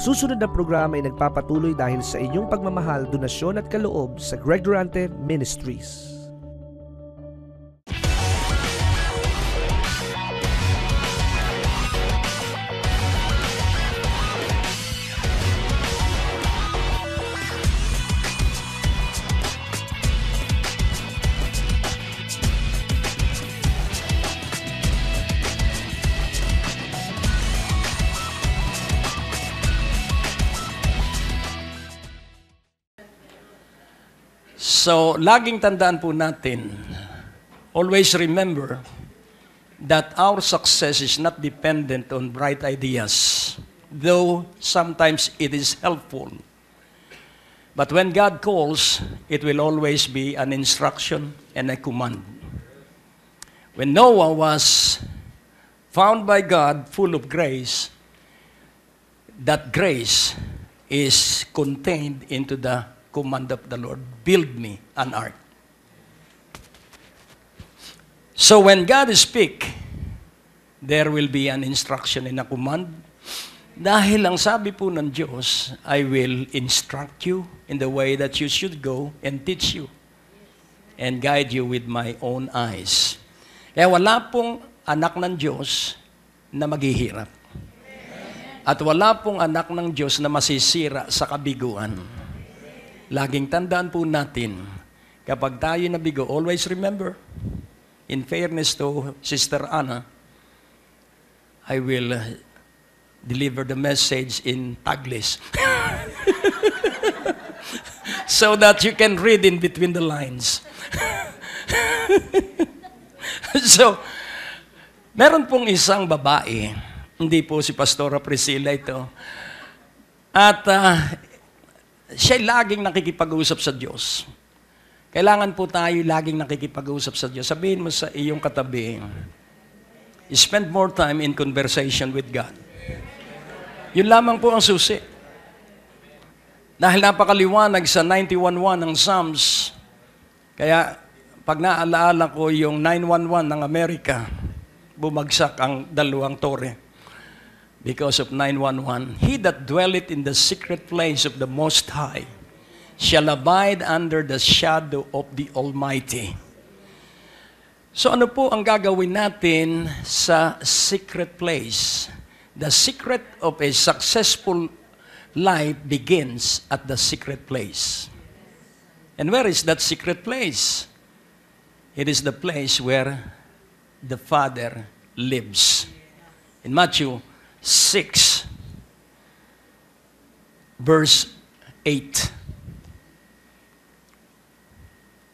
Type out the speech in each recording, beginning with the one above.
Ang susunod na programa ay nagpapatuloy dahil sa inyong pagmamahal, donasyon at kaloob sa Greg Durante Ministries. So, laging tandaan po natin, always remember that our success is not dependent on bright ideas, though sometimes it is helpful. But when God calls, it will always be an instruction and a command. When Noah was found by God full of grace, that grace is contained into the command of the Lord, build me an ark. So when God speak, there will be an instruction and a command. Dahil ang sabi po ng Diyos, I will instruct you in the way that you should go and teach you and guide you with my own eyes. Kaya wala pong anak ng Diyos na maghihirap. At wala pong anak ng Diyos na masisira sa kabiguan. Laging tandaan po natin, kapag tayo nabigo, always remember, in fairness to Sister Anna, I will uh, deliver the message in Taglish. so that you can read in between the lines. so, meron pong isang babae, hindi po si Pastora Priscilla ito, at uh, siya laging nakikipag-usap sa Diyos. Kailangan po tayo laging nakikipag-usap sa Diyos. Sabihin mo sa iyong katabi, spend more time in conversation with God. Yun lamang po ang susi. Dahil napakaliwanag sa 91.1 ng Psalms, kaya pag naalaala ko yung 911 ng Amerika, bumagsak ang dalawang tore because of 911, He that dwelleth in the secret place of the Most High shall abide under the shadow of the Almighty. So ano po ang gagawin natin sa secret place? The secret of a successful life begins at the secret place. And where is that secret place? It is the place where the Father lives. In Matthew 6, verse 8.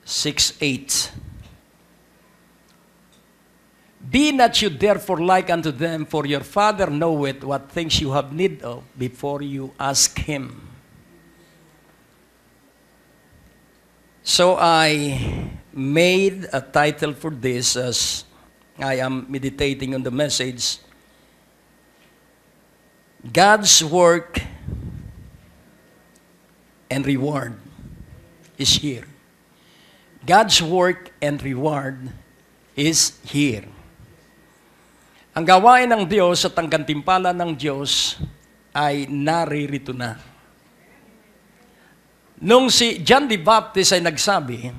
6 8. Be not you therefore like unto them, for your Father knoweth what things you have need of before you ask Him. So I made a title for this as I am meditating on the message God's work and reward is here. God's work and reward is here. Ang gawain ng Diyos at ang gantimpala ng Diyos ay naririto na. Nung si John the Baptist ay nagsabi,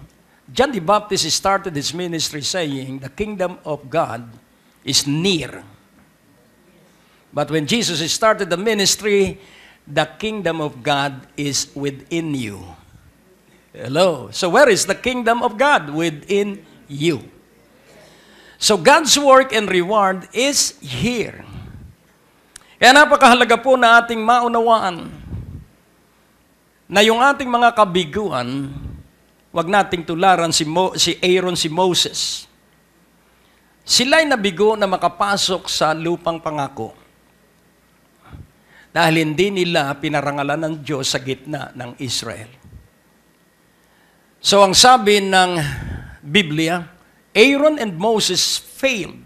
John the Baptist started his ministry saying, The kingdom of God is near. But when Jesus started the ministry, the kingdom of God is within you. Hello. So where is the kingdom of God? Within you. So God's work and reward is here. Kaya napakahalaga po na ating maunawaan na yung ating mga kabiguan, wag nating tularan si, Mo, si Aaron, si Moses. Sila'y nabigo na makapasok sa lupang pangako dahil hindi nila pinarangalan ng Diyos sa gitna ng Israel. So ang sabi ng Biblia, Aaron and Moses failed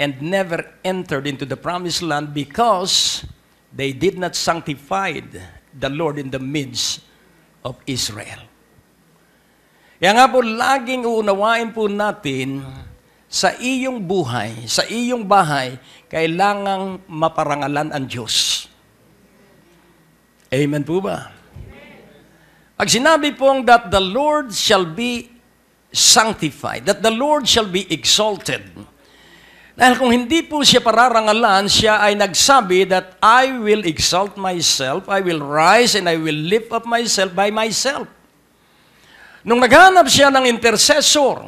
and never entered into the promised land because they did not sanctify the Lord in the midst of Israel. Kaya nga po, laging uunawain po natin sa iyong buhay, sa iyong bahay, kailangang maparangalan ang Diyos. Amen po ba? Pag sinabi pong that the Lord shall be sanctified, that the Lord shall be exalted, dahil kung hindi po siya pararangalan, siya ay nagsabi that I will exalt myself, I will rise and I will lift up myself by myself. Nung naghanap siya ng intercessor,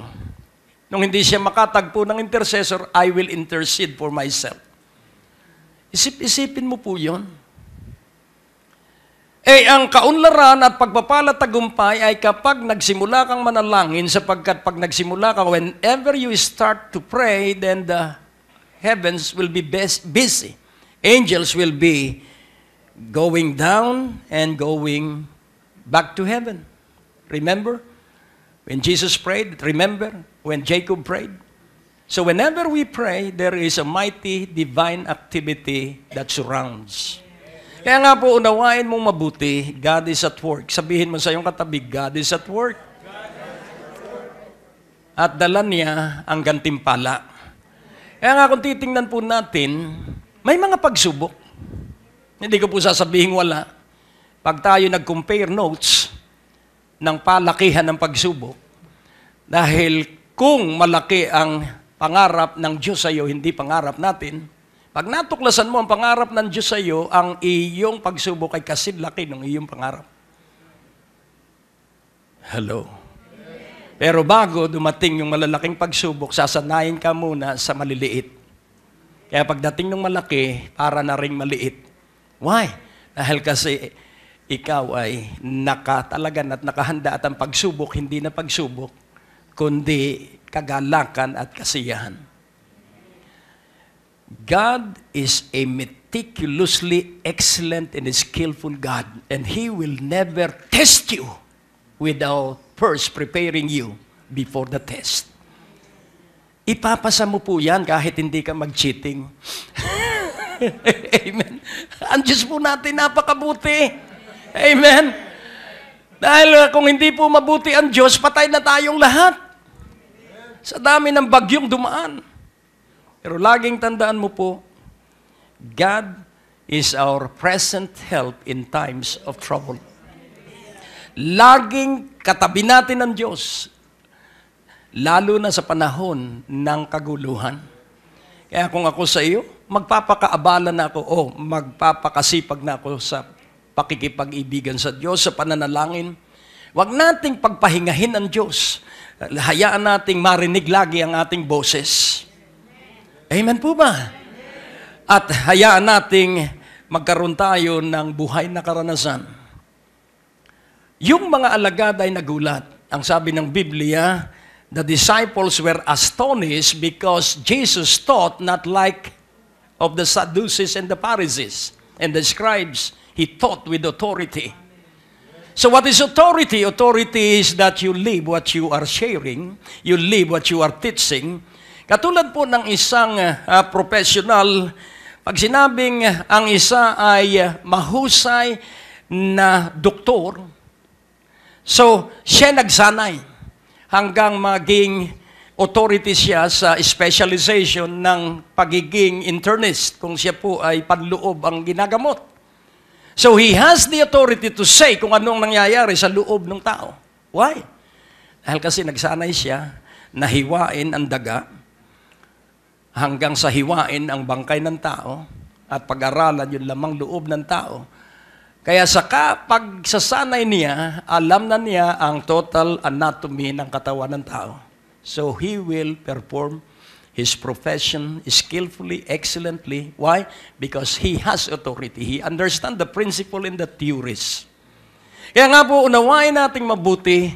Nung hindi siya makatagpo ng intercessor, I will intercede for myself. Isip-isipin mo po yon. Eh, ang kaunlaran at pagpapalatagumpay ay kapag nagsimula kang manalangin sapagkat pag nagsimula ka, whenever you start to pray, then the heavens will be busy. Angels will be going down and going back to heaven. Remember? When Jesus prayed, remember? when Jacob prayed? So whenever we pray, there is a mighty divine activity that surrounds. Kaya nga po, unawain mong mabuti, God is at work. Sabihin mo sa iyong katabi, God is at work. At dala niya ang gantimpala. Kaya nga kung titingnan po natin, may mga pagsubok. Hindi ko po sasabihin wala. Pag tayo nag-compare notes ng palakihan ng pagsubok, dahil kung malaki ang pangarap ng Diyos sa iyo, hindi pangarap natin, pag natuklasan mo ang pangarap ng Diyos sa iyo, ang iyong pagsubok ay kasi ng iyong pangarap. Hello. Pero bago dumating yung malalaking pagsubok, sasanayin ka muna sa maliliit. Kaya pagdating ng malaki, para na rin maliit. Why? Dahil kasi ikaw ay nakatalagan at nakahanda at ang pagsubok, hindi na pagsubok, kundi kagalakan at kasiyahan. God is a meticulously excellent and skillful God, and He will never test you without first preparing you before the test. Ipapasa mo po yan kahit hindi ka mag-cheating. Amen. Ang Diyos po natin napakabuti. Amen. Dahil kung hindi po mabuti ang Diyos, patay na tayong lahat sa dami ng bagyong dumaan. Pero laging tandaan mo po, God is our present help in times of trouble. Laging katabi natin ng Diyos, lalo na sa panahon ng kaguluhan. Kaya kung ako sa iyo, magpapakaabala na ako o magpapakasipag na ako sa pakikipag-ibigan sa Diyos, sa pananalangin. Huwag nating pagpahingahin ang Diyos Hayaan nating marinig lagi ang ating boses. Amen po ba? At hayaan nating magkaroon tayo ng buhay na karanasan. Yung mga alagad ay nagulat. Ang sabi ng Biblia, the disciples were astonished because Jesus taught not like of the Sadducees and the Pharisees and the scribes. He taught with authority. So what is authority? Authority is that you live what you are sharing, you live what you are teaching. Katulad po ng isang uh, professional, pag sinabing ah, ang isa ay ah, mahusay na doktor, so siya nagsanay hanggang maging authority siya sa specialization ng pagiging internist kung siya po ay panloob ang ginagamot. So he has the authority to say kung ano ang nangyayari sa loob ng tao. Why? Dahil kasi nagsanay siya na hiwain ang daga hanggang sa hiwain ang bangkay ng tao at pag-aralan yung lamang loob ng tao. Kaya sa kapagsasanay niya, alam na niya ang total anatomy ng katawan ng tao. So he will perform his profession skillfully, excellently. Why? Because he has authority. He understands the principle and the theories. Kaya nga po, unawain nating mabuti,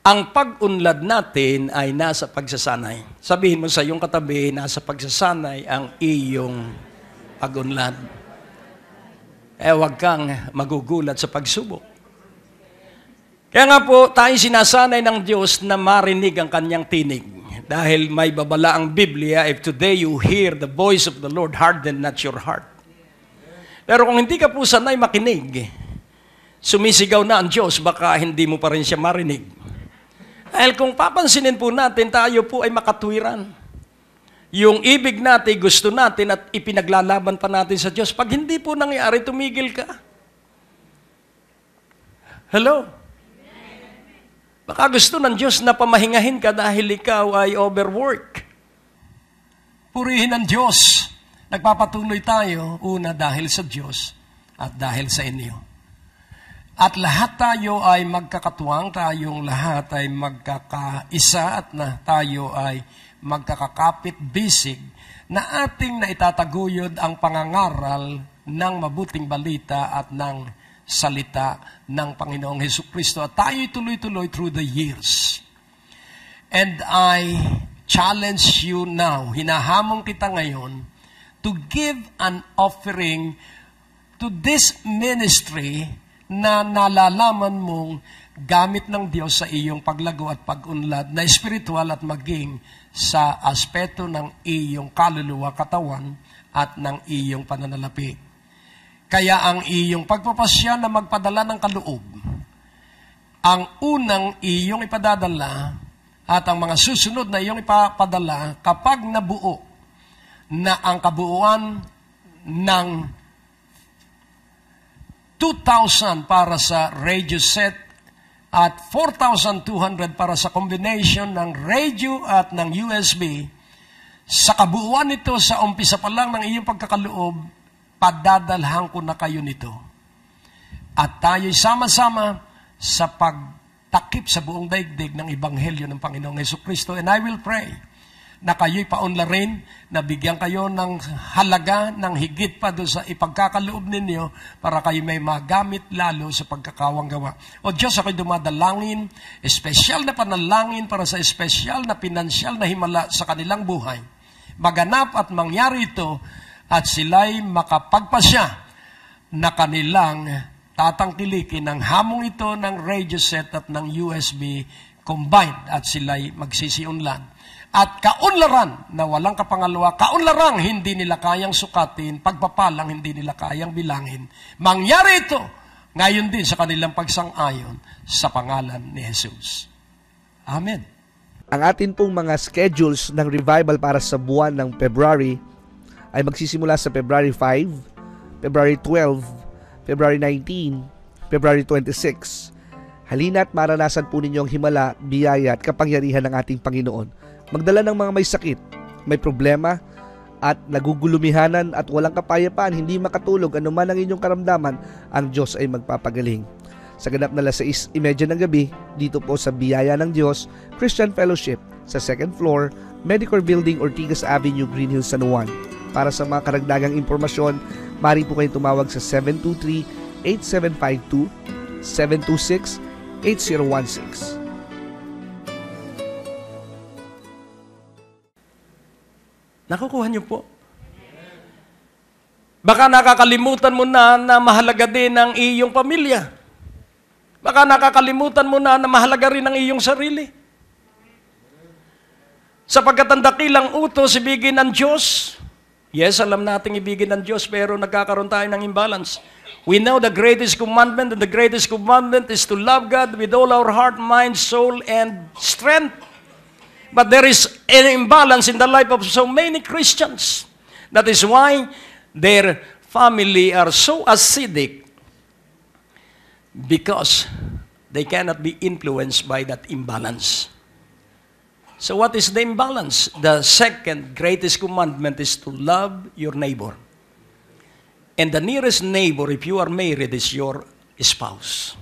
ang pag-unlad natin ay nasa pagsasanay. Sabihin mo sa iyong katabi, nasa pagsasanay ang iyong pag-unlad. Eh, huwag kang magugulat sa pagsubok. Kaya nga po, tayo sinasanay ng Diyos na marinig ang kanyang tinig. Dahil may babala ang Biblia, if today you hear the voice of the Lord, harden not your heart. Pero kung hindi ka po sanay makinig, sumisigaw na ang Diyos, baka hindi mo pa rin siya marinig. Dahil kung papansinin po natin, tayo po ay makatwiran. Yung ibig natin, gusto natin at ipinaglalaban pa natin sa Diyos. Pag hindi po nangyari, tumigil ka. Hello? Baka gusto ng Diyos na pamahingahin ka dahil ikaw ay overwork. Purihin ang Diyos. Nagpapatuloy tayo, una dahil sa Diyos at dahil sa inyo. At lahat tayo ay magkakatuwang, tayong lahat ay magkakaisa at na tayo ay magkakakapit bisig na ating naitataguyod ang pangangaral ng mabuting balita at ng salita ng Panginoong Heso Kristo. At tayo'y tuloy-tuloy through the years. And I challenge you now, hinahamon kita ngayon, to give an offering to this ministry na nalalaman mong gamit ng Diyos sa iyong paglago at pagunlad na espiritual at maging sa aspeto ng iyong kaluluwa katawan at ng iyong pananalapi. Kaya ang iyong pagpapasya na magpadala ng kaloob, ang unang iyong ipadadala at ang mga susunod na iyong ipapadala kapag nabuo na ang kabuuan ng 2,000 para sa radio set at 4,200 para sa combination ng radio at ng USB. Sa kabuuan nito, sa umpisa pa lang ng iyong pagkakaloob, pagdadalhan ko na kayo nito. At tayo'y sama-sama sa pagtakip sa buong daigdig ng Ebanghelyo ng Panginoong Yeso Kristo. And I will pray na kayo'y paunlarin, na bigyan kayo ng halaga, ng higit pa doon sa ipagkakaloob ninyo para kayo may magamit lalo sa pagkakawang gawa. O Diyos, ako'y dumadalangin, espesyal na panalangin para sa espesyal na pinansyal na himala sa kanilang buhay. Maganap at mangyari ito at sila'y makapagpasya na kanilang tatangkilikin ang hamong ito ng radio set at ng USB combined at sila'y magsisiunlan. At kaunlaran na walang kapangalawa, kaunlarang hindi nila kayang sukatin, pagpapalang hindi nila kayang bilangin. Mangyari ito ngayon din sa kanilang pagsang-ayon sa pangalan ni Jesus. Amen. Ang atin pong mga schedules ng revival para sa buwan ng February ay magsisimula sa February 5, February 12, February 19, February 26. Halina at maranasan po ninyo ang himala, biyaya at kapangyarihan ng ating Panginoon. Magdala ng mga may sakit, may problema, at nagugulumihanan at walang kapayapaan, hindi makatulog, anuman ang inyong karamdaman, ang Diyos ay magpapagaling. Sa ganap na alas 6.30 e ng gabi, dito po sa Biyaya ng Diyos, Christian Fellowship, sa second floor, Medicor Building, Ortigas Avenue, Green Hills, San Juan. Para sa mga karagdagang impormasyon, mari po kayong tumawag sa 723-8752, 726-8016. Nakukuha niyo po. Baka nakakalimutan mo na na mahalaga din ang iyong pamilya. Baka nakakalimutan mo na na mahalaga rin ang iyong sarili. Sapagkat ang dakilang utos, ibigin ng Diyos, Yes, alam natin ibigin ng Diyos, pero nagkakaroon tayo ng imbalance. We know the greatest commandment, and the greatest commandment is to love God with all our heart, mind, soul, and strength. But there is an imbalance in the life of so many Christians. That is why their family are so acidic because they cannot be influenced by that imbalance. So what is the imbalance? The second greatest commandment is to love your neighbor. And the nearest neighbor, if you are married, is your spouse.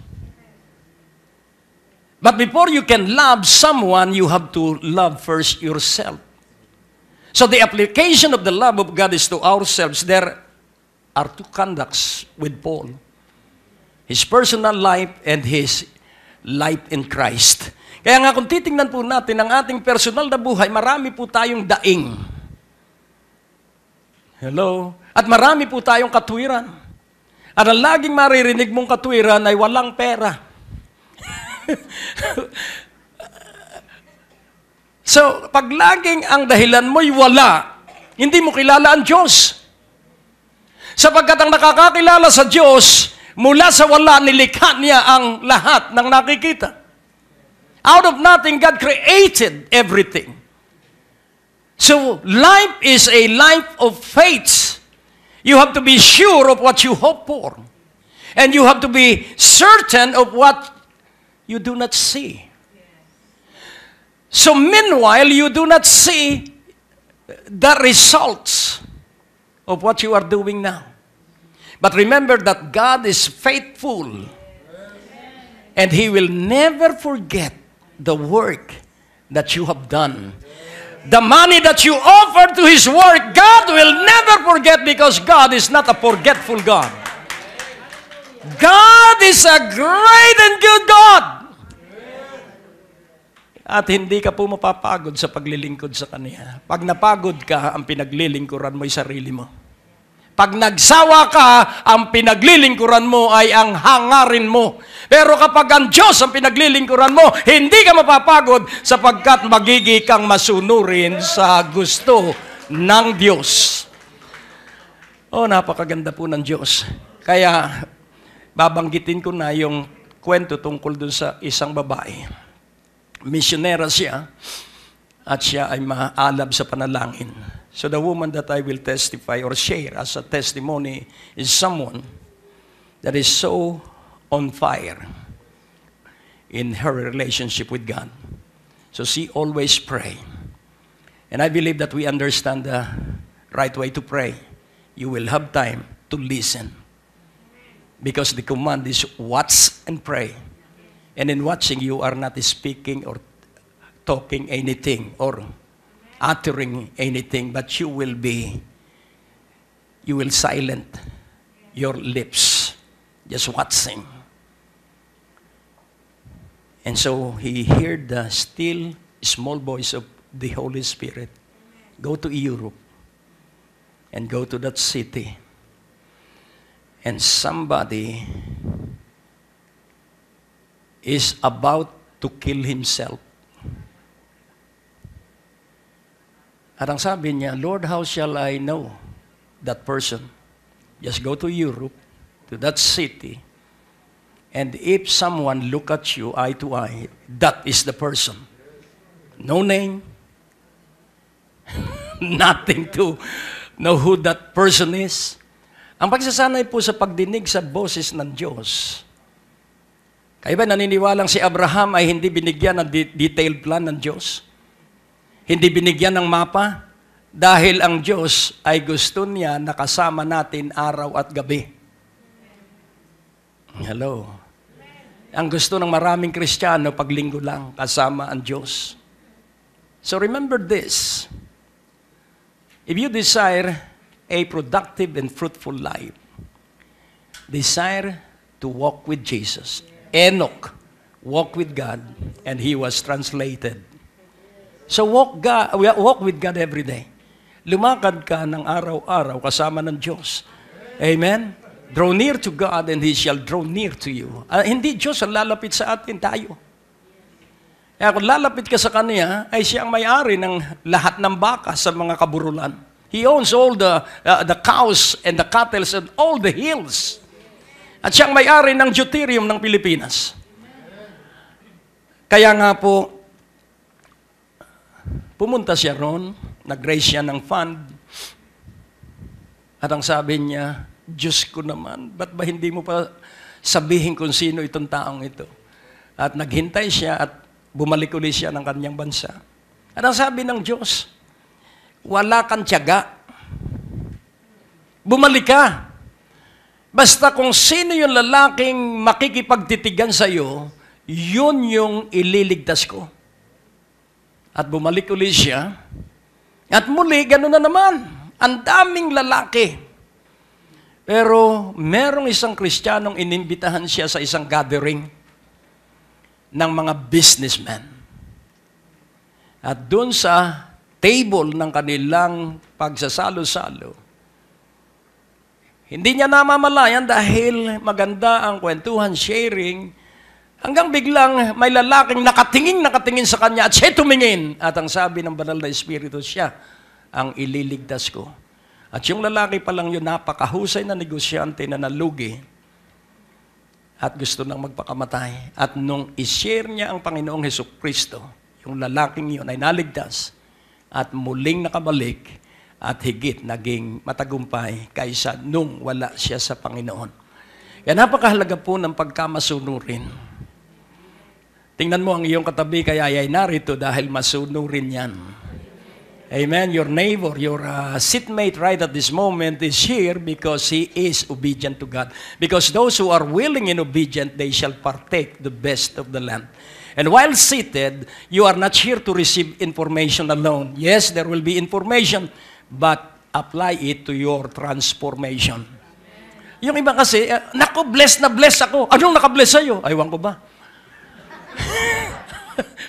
But before you can love someone, you have to love first yourself. So the application of the love of God is to ourselves. There are two conducts with Paul his personal life and his life in Christ. Kaya nga kung titingnan po natin ang ating personal na buhay, marami po tayong daing. Hello? At marami po tayong katwiran. At ang laging maririnig mong katwiran ay walang pera. so, pag laging ang dahilan mo'y wala, hindi mo kilala ang Diyos. Sapagkat ang nakakakilala sa Diyos, mula sa wala, nilikha niya ang lahat ng nakikita. Out of nothing, God created everything. So life is a life of faith. You have to be sure of what you hope for. And you have to be certain of what you do not see. So meanwhile, you do not see the results of what you are doing now. But remember that God is faithful. And He will never forget the work that you have done. The money that you offer to His work, God will never forget because God is not a forgetful God. God is a great and good God. At hindi ka po mapapagod sa paglilingkod sa Kanya. Pag napagod ka, ang pinaglilingkuran mo ay sarili mo. Pag nagsawa ka, ang pinaglilingkuran mo ay ang hangarin mo. Pero kapag ang Diyos ang pinaglilingkuran mo, hindi ka mapapagod sapagkat magigi kang masunurin sa gusto ng Diyos. Oh, napakaganda po ng Diyos. Kaya babanggitin ko na yung kwento tungkol dun sa isang babae. Misyonera siya at siya ay maalab sa panalangin. So the woman that I will testify or share as a testimony is someone that is so on fire in her relationship with God. So she always pray. And I believe that we understand the right way to pray. You will have time to listen. Because the command is watch and pray. And in watching, you are not speaking or talking anything or uttering anything, but you will be, you will silent your lips, just watching. And so he heard the still small voice of the Holy Spirit. Go to Europe and go to that city. And somebody is about to kill himself. At ang sabi niya, Lord, how shall I know that person? Just go to Europe, to that city, and if someone look at you eye to eye, that is the person. No name, nothing to know who that person is. Ang pagsasanay po sa pagdinig sa boses ng Diyos. Kaya ba naniniwalang si Abraham ay hindi binigyan ng detailed plan ng Diyos? Hindi binigyan ng mapa dahil ang Diyos ay gusto niya nakasama natin araw at gabi. Hello. Ang gusto ng maraming Kristiyano, paglinggo lang, kasama ang Diyos. So remember this. If you desire a productive and fruitful life, desire to walk with Jesus. Enoch walked with God and he was translated So walk, God, walk with God every day. Lumakad ka ng araw-araw kasama ng Diyos. Amen? Draw near to God and He shall draw near to you. Uh, hindi Diyos ang lalapit sa atin, tayo. Kaya kung lalapit ka sa Kanya, ay siya ang may-ari ng lahat ng baka sa mga kaburulan. He owns all the, uh, the cows and the cattle and all the hills. At siya ang may-ari ng deuterium ng Pilipinas. Kaya nga po, Pumunta siya ron, nag-raise siya ng fund, at ang sabi niya, Diyos ko naman, ba't ba hindi mo pa sabihin kung sino itong taong ito? At naghintay siya at bumalik ulit siya ng kanyang bansa. At ang sabi ng Diyos, wala kang tiyaga. Bumalik ka. Basta kung sino yung lalaking makikipagtitigan sa iyo, yun yung ililigtas ko. At bumalik uli siya. At muli, gano'n na naman. Ang daming lalaki. Pero merong isang kristyanong inimbitahan siya sa isang gathering ng mga businessmen. At doon sa table ng kanilang pagsasalo-salo, hindi niya namamalayan dahil maganda ang kwentuhan, sharing, Hanggang biglang may lalaking nakatingin, nakatingin sa kanya at siya tumingin. At ang sabi ng banal na Espiritu, siya ang ililigtas ko. At yung lalaki pa lang yun, napakahusay na negosyante na nalugi at gusto nang magpakamatay. At nung ishare niya ang Panginoong Heso Kristo, yung lalaking yun ay naligtas at muling nakabalik at higit naging matagumpay kaysa nung wala siya sa Panginoon. Yan napakahalaga po ng pagkamasunurin. Tingnan mo ang iyong katabi, kaya ay narito dahil masunurin yan. Amen. Your neighbor, your uh, seatmate right at this moment is here because he is obedient to God. Because those who are willing and obedient, they shall partake the best of the land. And while seated, you are not here to receive information alone. Yes, there will be information, but apply it to your transformation. Yung iba kasi, uh, eh, nako, bless na bless ako. Anong nakabless sa'yo? Aywan ko ba?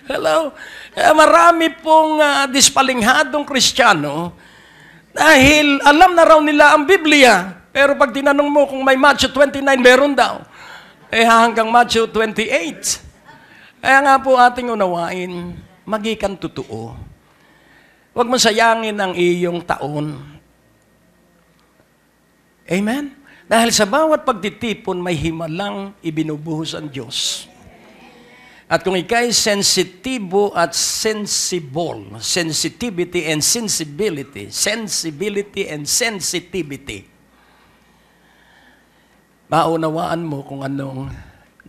Hello? Kaya eh, marami pong uh, dispalinghadong Kristiyano dahil alam na raw nila ang Biblia. Pero pag tinanong mo kung may Matthew 29, meron daw. Eh hanggang Matthew 28. Kaya nga po ating unawain, magikan totoo. Huwag mo sayangin ang iyong taon. Amen? Dahil sa bawat pagtitipon, may himalang ibinubuhos ang Diyos. At kung ikay sensitibo at sensible, sensitivity and sensibility, sensibility and sensitivity, maunawaan mo kung anong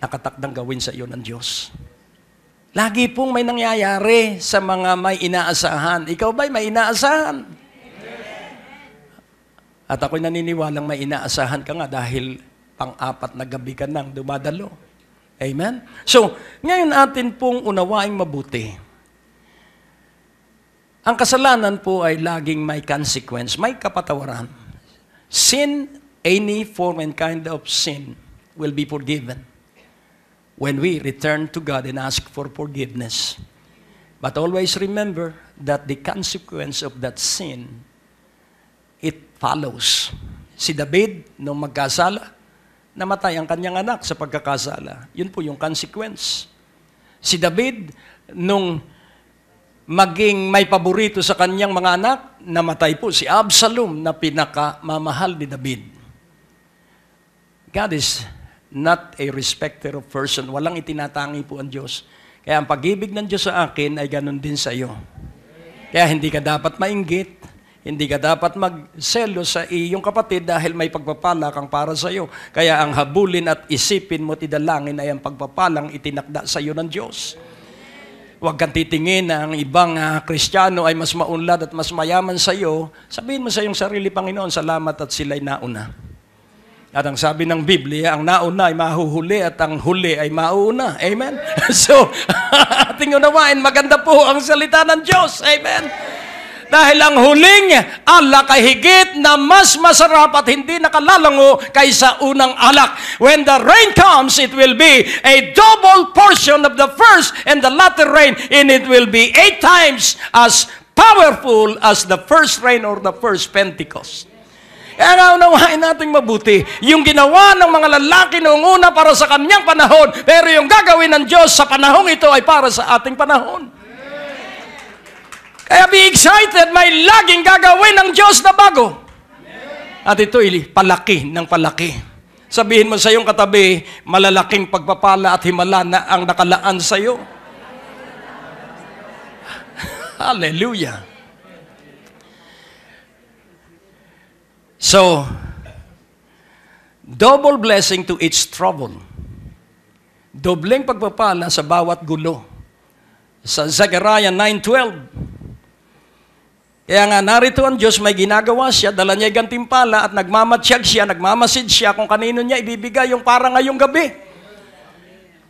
nakatakdang gawin sa iyo ng Diyos. Lagi pong may nangyayari sa mga may inaasahan. Ikaw ba'y may inaasahan? At ako'y naniniwalang may inaasahan ka nga dahil pang-apat na gabi ka nang dumadalo. Amen? So, ngayon atin pong unawaing mabuti. Ang kasalanan po ay laging may consequence, may kapatawaran. Sin, any form and kind of sin will be forgiven when we return to God and ask for forgiveness. But always remember that the consequence of that sin, it follows. Si David, nung magkasala, namatay ang kanyang anak sa pagkakasala. Yun po yung consequence. Si David, nung maging may paborito sa kanyang mga anak, namatay po si Absalom na pinakamamahal ni David. God is not a respecter of person. Walang itinatangi po ang Diyos. Kaya ang pag ng Diyos sa akin ay ganun din sa iyo. Kaya hindi ka dapat mainggit. Hindi ka dapat magselo sa iyong kapatid dahil may pagpapala kang para sa iyo. Kaya ang habulin at isipin mo tidalangin ay ang pagpapalang itinakda sa iyo ng Diyos. Huwag kang titingin na ang ibang uh, Kristiyano ay mas maunlad at mas mayaman sa iyo. Sabihin mo sa iyong sarili, Panginoon, salamat at sila'y nauna. At ang sabi ng Biblia, ang nauna ay mahuhuli at ang huli ay mauuna. Amen? so, ating unawain, maganda po ang salita ng Diyos. Amen? Dahil ang huling alak ay higit na mas masarap at hindi nakalalango kaysa unang alak. When the rain comes, it will be a double portion of the first and the latter rain, and it will be eight times as powerful as the first rain or the first Pentecost. Kaya eh, nga unawain natin mabuti yung ginawa ng mga lalaki noong una para sa kanyang panahon, pero yung gagawin ng Diyos sa panahong ito ay para sa ating panahon ka be excited, may laging gagawin ng Diyos na bago. At ito, ili, palaki ng palaki. Sabihin mo sa iyong katabi, malalaking pagpapala at himala na ang nakalaan sa iyo. Hallelujah. So, double blessing to each trouble. Dobleng pagpapala sa bawat gulo. Sa Zechariah 9.12, kaya nga, narito ang Diyos, may ginagawa siya, dala niya gantimpala at nagmamatsyag siya, nagmamasid siya kung kanino niya ibibigay yung para ngayong gabi.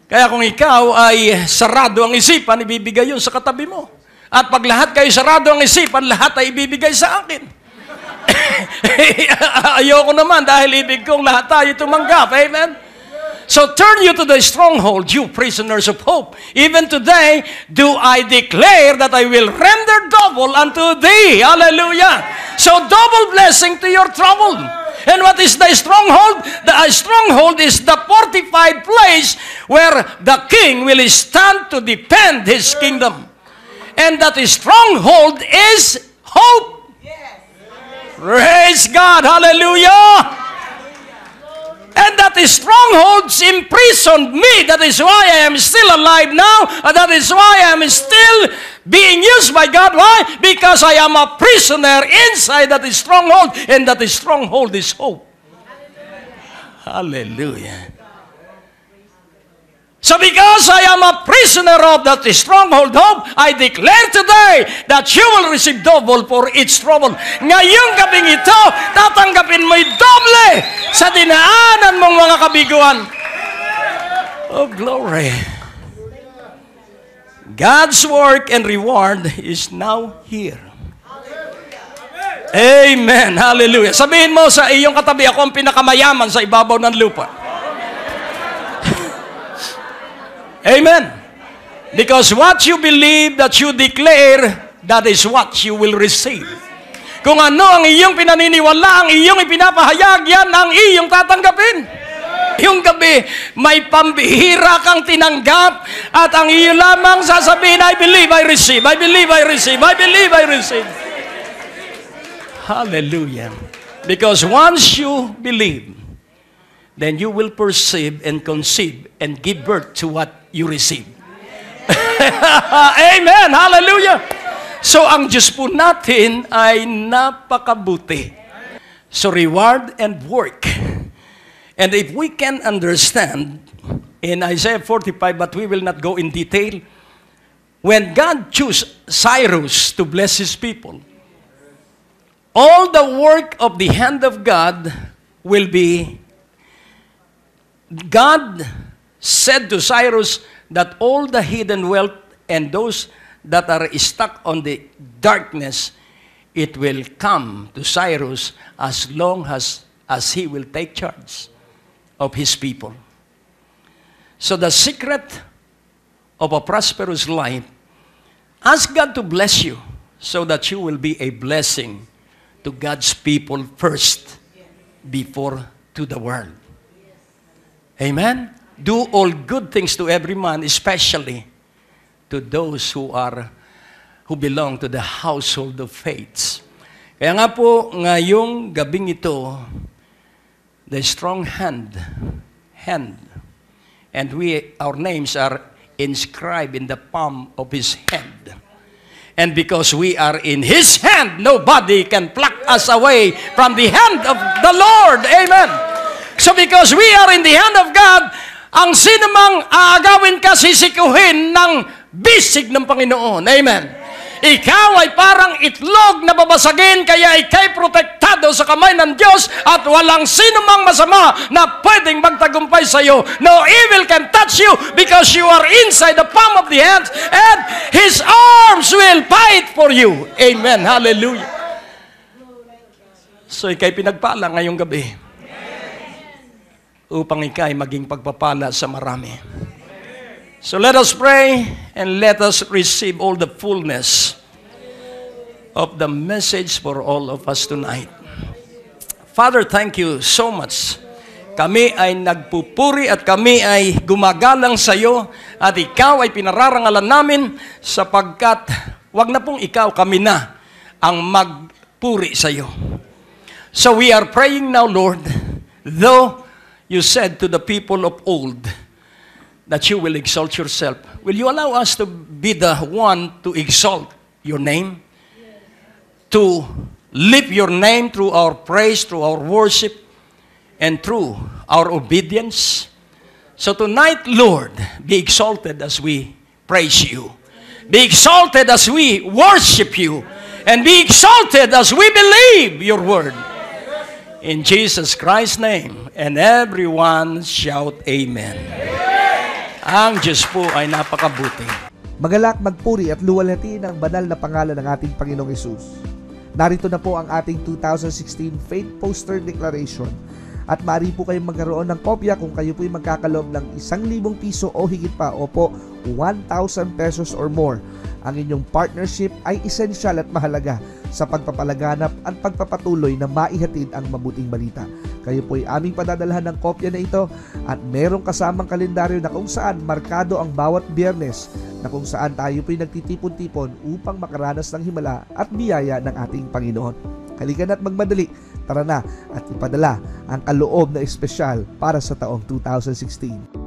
Kaya kung ikaw ay sarado ang isipan, ibibigay yun sa katabi mo. At pag lahat kayo sarado ang isipan, lahat ay ibibigay sa akin. Ayoko naman dahil ibig kong lahat tayo tumanggap. Amen? So turn you to the stronghold, you prisoners of hope. Even today, do I declare that I will render double unto thee. Hallelujah. So double blessing to your trouble. And what is the stronghold? The uh, stronghold is the fortified place where the king will stand to defend his kingdom. And that stronghold is hope. Praise God. Hallelujah. And that strongholds imprisoned me. That is why I am still alive now. And that is why I am still being used by God. Why? Because I am a prisoner inside that stronghold. And that stronghold is hope. Hallelujah. So because I am a prisoner of that stronghold hope, I declare today that you will receive double for each trouble. Ngayong gabing ito, tatanggapin mo'y doble kabiguan. Oh, glory. God's work and reward is now here. Amen. Hallelujah. Sabihin mo sa iyong katabi, ako ang pinakamayaman sa ibabaw ng lupa. Amen. Because what you believe that you declare, that is what you will receive. Kung ano ang iyong pinaniniwala, ang iyong ipinapahayag, yan ang iyong tatanggapin. Amen ngayong gabi, may pambihira kang tinanggap at ang iyo lamang sasabihin, I believe I receive, I believe I receive, I believe I receive. Hallelujah. Because once you believe, then you will perceive and conceive and give birth to what you receive. Amen! Hallelujah! So, ang Diyos po natin ay napakabuti. So, reward and work And if we can understand in Isaiah 45, but we will not go in detail, when God chose Cyrus to bless his people, all the work of the hand of God will be. God said to Cyrus that all the hidden wealth and those that are stuck on the darkness, it will come to Cyrus as long as, as he will take charge of His people. So the secret of a prosperous life, ask God to bless you so that you will be a blessing to God's people first before to the world. Amen? Do all good things to every man, especially to those who are who belong to the household of faith. Kaya nga po, ngayong gabing ito, the strong hand, hand, and we, our names are inscribed in the palm of His hand. And because we are in His hand, nobody can pluck us away from the hand of the Lord. Amen. So because we are in the hand of God, ang sinumang aagawin ka sisikuhin ng bisig ng Panginoon. Amen. Ikaw ay parang itlog na babasagin kaya ikay protektado sa kamay ng Diyos at walang sinumang masama na pwedeng magtagumpay sa iyo. No evil can touch you because you are inside the palm of the hands and His arms will fight for you. Amen. Hallelujah. So ikay pinagpala ngayong gabi upang ikay maging pagpapala sa marami. So let us pray and let us receive all the fullness of the message for all of us tonight. Father, thank you so much. Kami ay nagpupuri at kami ay gumagalang sa iyo at ikaw ay pinararangalan namin sapagkat wag na pong ikaw, kami na ang magpuri sa iyo. So we are praying now, Lord, though you said to the people of old, that you will exalt yourself. Will you allow us to be the one to exalt your name? To lift your name through our praise, through our worship, and through our obedience? So tonight, Lord, be exalted as we praise you. Be exalted as we worship you. And be exalted as we believe your word. In Jesus Christ's name. And everyone shout, Amen. amen. Ang Diyos po ay napakabuti. Magalak, magpuri at luwalhatiin ang banal na pangalan ng ating Panginoong Isus. Narito na po ang ating 2016 Faith Poster Declaration at maaari po kayong magkaroon ng kopya kung kayo po po'y magkakaloob ng 1,000 piso o higit pa o po 1,000 pesos or more. Ang inyong partnership ay esensyal at mahalaga sa pagpapalaganap at pagpapatuloy na maihatid ang mabuting balita. Kayo po ay aming padadalhan ng kopya na ito at merong kasamang kalendaryo na kung saan markado ang bawat biyernes na kung saan tayo po ay nagtitipon-tipon upang makaranas ng himala at biyaya ng ating Panginoon. Halika at magmadali Tara na at ipadala ang kaloob na espesyal para sa taong 2016.